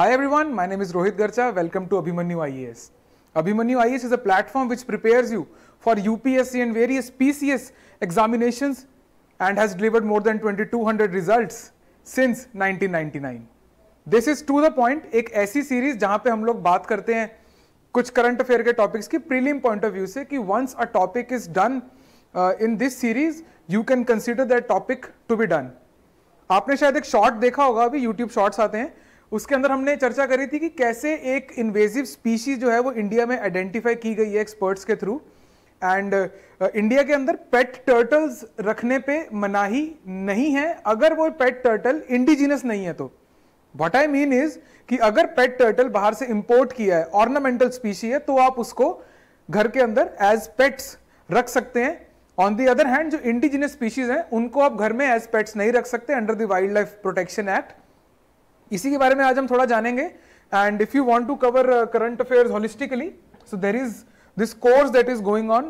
Hi everyone, my name is Rohit Garcha. Welcome to Abhimanyu IAS. Abhimanyu IAS is a platform which prepares you for UPSC and various PCS examinations and has delivered more than 2200 results since 1999. This is to the point एक ऐसी series जहां पे हम लोग बात करते हैं कुछ करंट अफेयर के टॉपिक्स की प्रीलिम पॉइंट ऑफ व्यू से कि once a topic is done in this series you can consider that topic to be done आपने शायद एक शॉर्ट देखा होगा अभी यूट्यूब शॉर्ट्स आते हैं उसके अंदर हमने चर्चा करी थी कि कैसे एक इन्वेजिव स्पीशीज जो है वो इंडिया में आइडेंटिफाई की गई है एक्सपर्ट्स के थ्रू एंड इंडिया के अंदर पेट टर्टल्स रखने पे मनाही नहीं है अगर वो पेट टर्टल इंडिजिनस नहीं है तो वट आई मीन इज कि अगर पेट टर्टल बाहर से इंपोर्ट किया है ऑर्नामेंटल स्पीशी है तो आप उसको घर के अंदर एज पेट्स रख सकते हैं ऑन दी अदर हैंड जो इंडिजिनस स्पीशीज हैं उनको आप घर में एज पेट्स नहीं रख सकते under the Wildlife Protection Act इसी के बारे में आज हम थोड़ा जानेंगे and if you want to cover current affairs holistically so there this course that is going on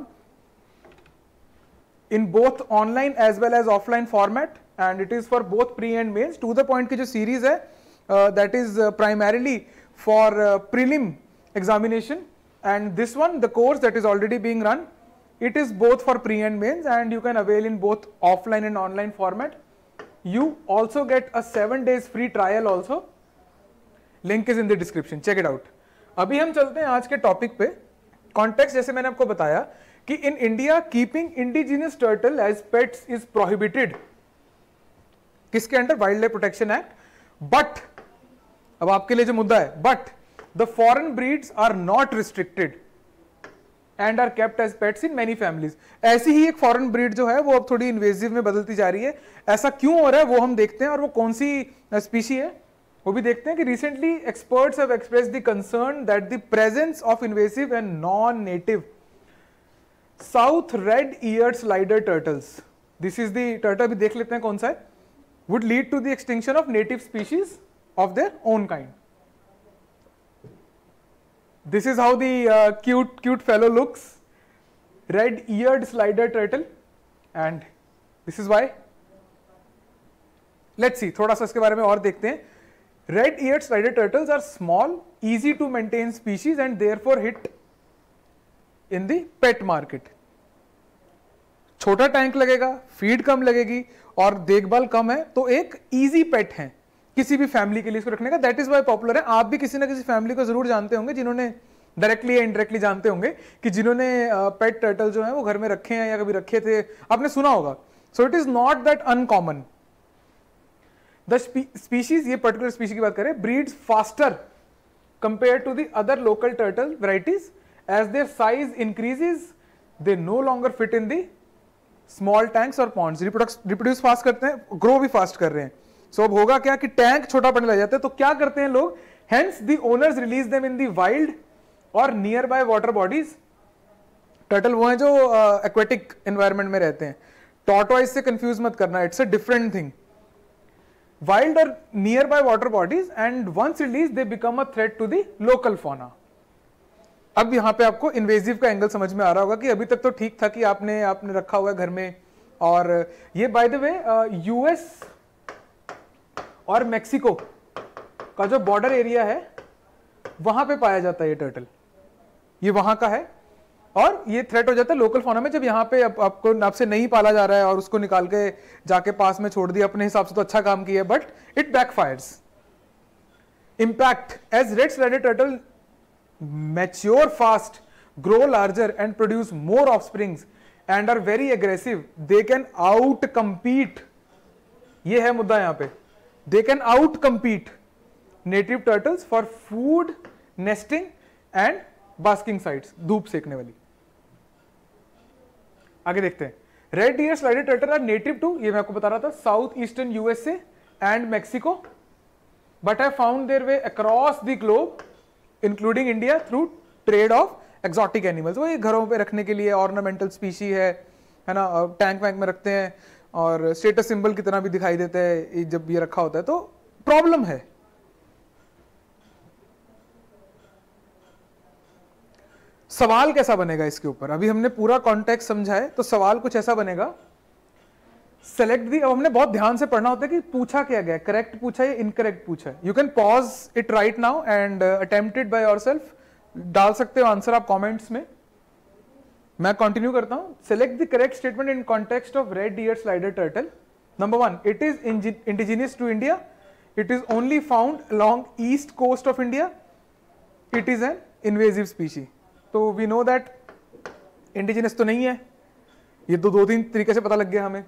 in both online as well as offline format and it is for both pre and mains to the point ki jo series hai uh, that is uh, primarily for uh, prelim examination and this one the course that is already being run it is both for pre and mains and you can avail in both offline and online format you also get a 7 days free trial also link is in the description check it out अभी हम चलते हैं आज के topic पे context जैसे मैंने आपको बताया कि in India keeping indigenous turtle as pets is prohibited किसके under Wildlife Protection Act but अब आपके लिए जो मुद्दा है but the foreign breeds are not restricted and are kept as pets in many families ऐसी ही एक फॉरेन ब्रीड जो है वो अब थोड़ी इन्वेजिव में बदलती जा रही है ऐसा क्यों हो रहा है वो हम देखते हैं और वो कौन सी स्पीशी है वो भी देखते हैं कि recently experts have express the concern that the presence of invasive and non native south red ear slider turtles this is the turtle भी देख लेते हैं कौन सा है would lead to the extinction of native species of their own kind This is how the uh, cute, cute fellow looks. Red-eared slider turtle. And this is why. Let's see, thoda sa iske bare mein aur dekhte hain Red-eared slider turtles are small, easy to maintain species and therefore hit in the pet market. छोटा tank लगेगा feed कम लगेगी और देखभाल कम है तो एक easy पेट है किसी भी फैमिली के लिए इसको रखने का दैट इज वाई पॉपुलर है आप भी किसी ना किसी फैमिली को जरूर जानते होंगे जिन्होंने डायरेक्टली या इनडायरेक्टली जानते होंगे कि जिन्होंने पेट टर्टल जो है वो घर में रखे हैं या कभी रखे थे आपने सुना होगा so it is not that uncommon the species ये पर्टिकुलर स्पीशी की बात करें breed faster compare to the other local turtle varieties as their size increases they no longer fit in the small tanks और ponds reproduce fast करते हैं grow भी fast कर रहे हैं सो अब होगा क्या कि टैंक छोटा पड़ने लग जाते हैं तो क्या करते हैं लोग hence the owners release them in the wild और nearby water bodies turtle वो हैं जो एक्वेटिक uh, एनवायरमेंट में रहते हैं टॉटॉइस से कंफ्यूज मत करना it's a different thing wild और nearby water bodies and once release they become a threat to the local fauna अब यहां पे आपको इन्वेजिव का एंगल समझ में आ रहा होगा कि अभी तक तो ठीक था कि आपने आपने रखा हुआ है घर में और ये बाय द वे यूएस और मेक्सिको का जो बॉर्डर एरिया है वहां पे पाया जाता है ये टर्टल ये वहां का है और ये थ्रेट हो जाता है लोकल फोना में जब यहाँ पे आप, आपको आपसे नहीं पाला जा रहा है और उसको निकाल के जाके पास में छोड़ दिया अपने हिसाब से तो अच्छा काम किया but it backfires as red slider turtle mature fast grow larger and produce more offsprings and are very aggressive they can outcompete ये है मुद्दा यहां पे can outcompete native turtles for food nesting and basking sites, धूप सेकने वाली आगे देखते हैं रेड डियर slider turtle are native to ये मैं आपको बता रहा था south eastern USA and Mexico but I found their way across the globe including India through trade of exotic animals वो ये घरों पे रखने के लिए ऑर्नामेंटल स्पीशी है है ना टैंक वैंक में रखते हैं और स्टेटस सिंबल कितना भी दिखाई देता है जब ये रखा होता है तो प्रॉब्लम है सवाल कैसा बनेगा इसके ऊपर अभी हमने पूरा कॉन्टेक्ट समझा है तो सवाल कुछ ऐसा बनेगा सेलेक्ट दी अब हमने बहुत ध्यान से पढ़ना होता है कि पूछा क्या गया करेक्ट पूछा या इनकरेक्ट पूछा है you can pause it right now and attempted by yourself डाल सकते हो आंसर आप कमेंट्स में मैं कंटिन्यू करता हूँ select the correct statement in context of red डियर slider turtle number one it is indigenous to India it is only found along east coast of India it is an invasive species तो we know that indigenous तो नहीं है ये तो दो तीन तरीके से पता लग गया हमें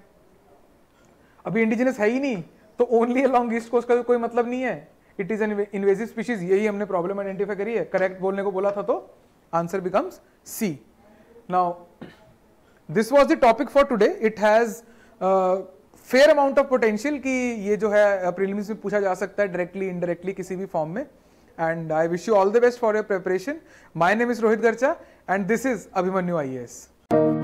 अभी इंडिजिनस है ही नहीं तो ओनली अलॉन्ग ईस्ट कोस्ट का तो कोई मतलब नहीं है it is an invasive species यही हमने प्रॉब्लम आइडेंटिफाई करी है करेक्ट बोलने को बोला था तो answer becomes C Now, this was the topic for today. It has uh, fair amount of potential ki ye jo hai prelims mein pucha ja sakta hai directly, indirectly kisi bhi form mein And I wish you all the best for your preparation. My name is Rohit Garcha and this is Abhimanyu IAS.